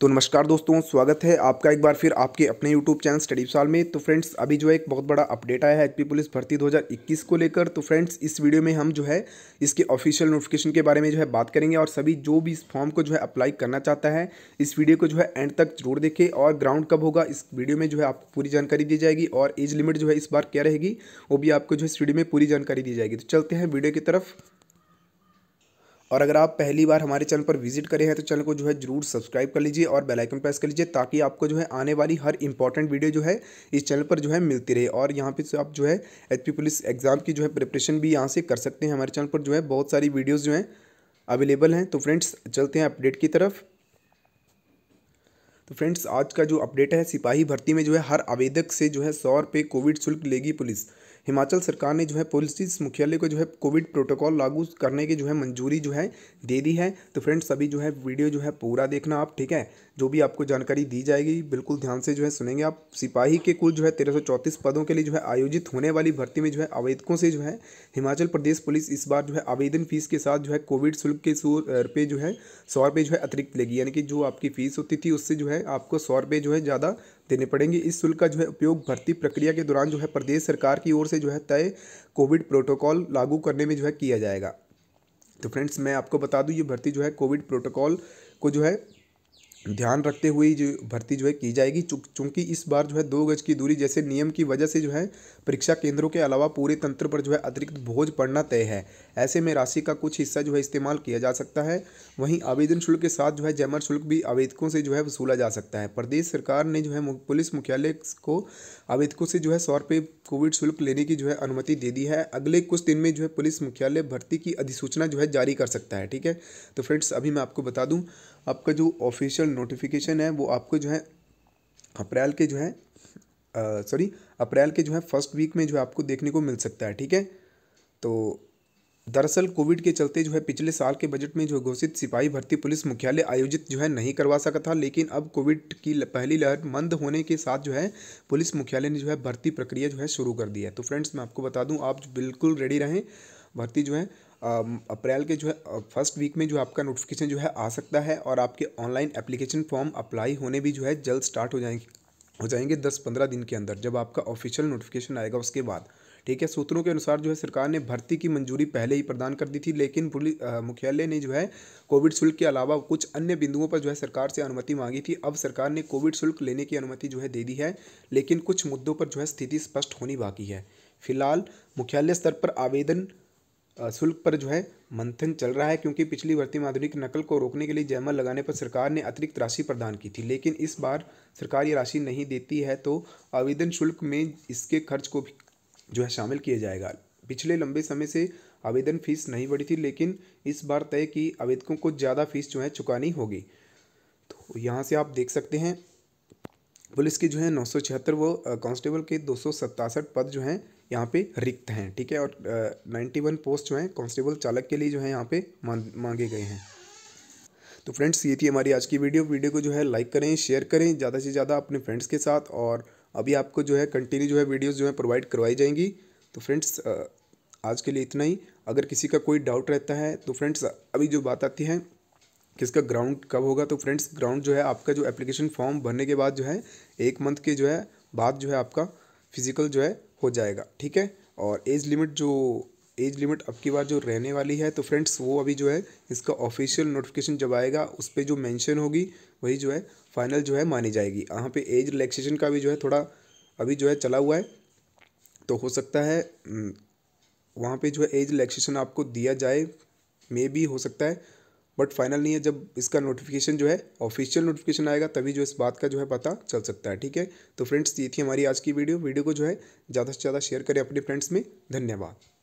तो नमस्कार दोस्तों स्वागत है आपका एक बार फिर आपके अपने यूट्यूब चैनल स्टडी साल में तो फ्रेंड्स अभी जो है एक बहुत बड़ा अपडेट आया है एच पुलिस भर्ती 2021 को लेकर तो फ्रेंड्स इस वीडियो में हम जो है इसके ऑफिशियल नोटिफिकेशन के बारे में जो है बात करेंगे और सभी जो भी इस फॉर्म को जो है अप्लाई करना चाहता है इस वीडियो को जो है एंड तक जरूर देखें और ग्राउंड कब होगा इस वीडियो में जो है आपको पूरी जानकारी दी जाएगी और एज लिमिट जो है इस बार क्या रहेगी वो भी आपको जो है इस वीडियो में पूरी जानकारी दी जाएगी तो चलते हैं वीडियो की तरफ और अगर आप पहली बार हमारे चैनल पर विजिट करें हैं तो चैनल को जो है जरूर सब्सक्राइब कर लीजिए और बेल आइकन प्रेस कर लीजिए ताकि आपको जो है आने वाली हर इंपॉर्टेंट वीडियो जो है इस चैनल पर जो है मिलती रहे और यहाँ पे आप जो है एच पुलिस एग्जाम की जो है प्रिपरेशन भी यहाँ से कर सकते हैं हमारे चैनल पर जो है बहुत सारी वीडियोज़ जो हैं अवेलेबल हैं तो फ्रेंड्स चलते हैं अपडेट की तरफ तो फ्रेंड्स आज का जो अपडेट है सिपाही भर्ती में जो है हर आवेदक से जो है सौ रुपये कोविड शुल्क लेगी पुलिस हिमाचल सरकार ने जो है पुलिस मुख्यालय को जो है कोविड प्रोटोकॉल लागू करने की जो है मंजूरी जो है दे दी है तो फ्रेंड्स सभी जो है वीडियो जो है पूरा देखना आप ठीक है जो भी आपको जानकारी दी जाएगी बिल्कुल ध्यान से जो है सुनेंगे आप सिपाही के कुल जो है तेरह पदों के लिए जो है आयोजित होने वाली भर्ती में जो है आवेदकों से जो है हिमाचल प्रदेश पुलिस इस बार जो है आवेदन फीस के साथ जो है कोविड शुल्क के सौ रुपये जो है सौ रुपये जो है अतिरिक्त लेगी यानी कि जो आपकी फ़ीस होती थी उससे जो है आपको सौ रुपये जो है ज़्यादा देने पड़ेंगे इस शुल्क का जो है उपयोग भर्ती प्रक्रिया के दौरान जो है प्रदेश सरकार की ओर से जो है तय कोविड प्रोटोकॉल लागू करने में जो है किया जाएगा तो फ्रेंड्स मैं आपको बता दूं ये भर्ती जो है कोविड प्रोटोकॉल को जो है ध्यान रखते हुए जो भर्ती जो है की जाएगी चूँकि इस बार जो है दो गज की दूरी जैसे नियम की वजह से जो है परीक्षा केंद्रों के अलावा पूरे तंत्र पर जो है अतिरिक्त बोझ पड़ना तय है ऐसे में राशि का कुछ हिस्सा जो है इस्तेमाल किया जा सकता है वहीं आवेदन शुल्क के साथ जो है जैमर शुल्क भी आवेदकों से जो है वसूला जा सकता है प्रदेश सरकार ने जो है पुलिस मुख्यालय को आवेदकों से जो है सौ रुपये कोविड शुल्क लेने की जो है अनुमति दे दी है अगले कुछ दिन में जो है पुलिस मुख्यालय भर्ती की अधिसूचना जो है जारी कर सकता है ठीक है तो फ्रेंड्स अभी मैं आपको बता दूँ आपका जो ऑफिशियल नोटिफिकेशन है वो आपको जो है अप्रैल के जो है सॉरी अप्रैल के जो है फर्स्ट वीक में जो है आपको देखने को मिल सकता है ठीक है तो दरअसल कोविड के चलते जो है पिछले साल के बजट में जो घोषित सिपाही भर्ती पुलिस मुख्यालय आयोजित जो है नहीं करवा सका था लेकिन अब कोविड की पहली लहर मंद होने के साथ जो है पुलिस मुख्यालय ने जो है भर्ती प्रक्रिया जो है शुरू कर दी है तो फ्रेंड्स मैं आपको बता दूं आप बिल्कुल रेडी रहें भर्ती जो है अप्रैल के जो है फर्स्ट वीक में जो आपका नोटिफिकेशन जो है आ सकता है और आपके ऑनलाइन एप्लीकेशन फॉर्म अप्लाई होने भी जो है जल्द स्टार्ट हो जाएंगे हो जाएंगे दस पंद्रह दिन के अंदर जब आपका ऑफिशियल नोटिफिकेशन आएगा उसके बाद ठीक है सूत्रों के अनुसार जो है सरकार ने भर्ती की मंजूरी पहले ही प्रदान कर दी थी लेकिन पुलिस मुख्यालय ने जो है कोविड शुल्क के अलावा कुछ अन्य बिंदुओं पर जो है सरकार से अनुमति मांगी थी अब सरकार ने कोविड शुल्क लेने की अनुमति जो है दे दी है लेकिन कुछ मुद्दों पर जो है स्थिति स्पष्ट होनी बाकी है फिलहाल मुख्यालय स्तर पर आवेदन शुल्क पर जो है मंथन चल रहा है क्योंकि पिछली भर्ती में आधुनिक नकल को रोकने के लिए जैमर लगाने पर सरकार ने अतिरिक्त राशि प्रदान की थी लेकिन इस बार सरकार ये राशि नहीं देती है तो आवेदन शुल्क में इसके खर्च को भी जो है शामिल किया जाएगा पिछले लंबे समय से आवेदन फीस नहीं बढ़ी थी लेकिन इस बार तय की आवेदकों को ज़्यादा फीस जो है चुकानी होगी तो यहाँ से आप देख सकते हैं पुलिस के जो है नौ सौ छिहत्तर व कांस्टेबल के दो सौ सत्तासठ पद जो हैं यहाँ पे रिक्त हैं ठीक है और नाइन्टी वन पोस्ट जो हैं कांस्टेबल चालक के लिए जो है यहाँ पे मांगे गए हैं तो फ्रेंड्स ये थी हमारी आज की वीडियो वीडियो को जो है लाइक करें शेयर करें ज़्यादा से ज़्यादा अपने फ्रेंड्स के साथ और अभी आपको जो है कंटिन्यू जो है वीडियोज़ जो है प्रोवाइड करवाई जाएंगी तो फ्रेंड्स आज के लिए इतना ही अगर किसी का कोई डाउट रहता है तो फ्रेंड्स अभी जो बात आती है किसका ग्राउंड कब होगा तो फ्रेंड्स ग्राउंड जो है आपका जो एप्लीकेशन फॉर्म भरने के बाद जो है एक मंथ के जो है बाद जो है आपका फिजिकल जो है हो जाएगा ठीक है और एज लिमिट जो एज लिमिट अब की बार जो रहने वाली है तो फ्रेंड्स वो अभी जो है इसका ऑफिशियल नोटिफिकेशन जब आएगा उस पर जो मेंशन होगी वही जो है फाइनल जो है मानी जाएगी यहाँ पे एज रिलैक्सेशन का भी जो है थोड़ा अभी जो है चला हुआ है तो हो सकता है वहाँ पे जो है एज रिलैक्सेशन आपको दिया जाए मे भी हो सकता है बट फाइनल नहीं है जब इसका नोटिफिकेशन जो है ऑफिशियल नोटिफिकेशन आएगा तभी जो इस बात का जो है पता चल सकता है ठीक है तो फ्रेंड्स ये थी हमारी आज की वीडियो वीडियो को जो है ज़्यादा से ज़्यादा शेयर करें अपने फ्रेंड्स में धन्यवाद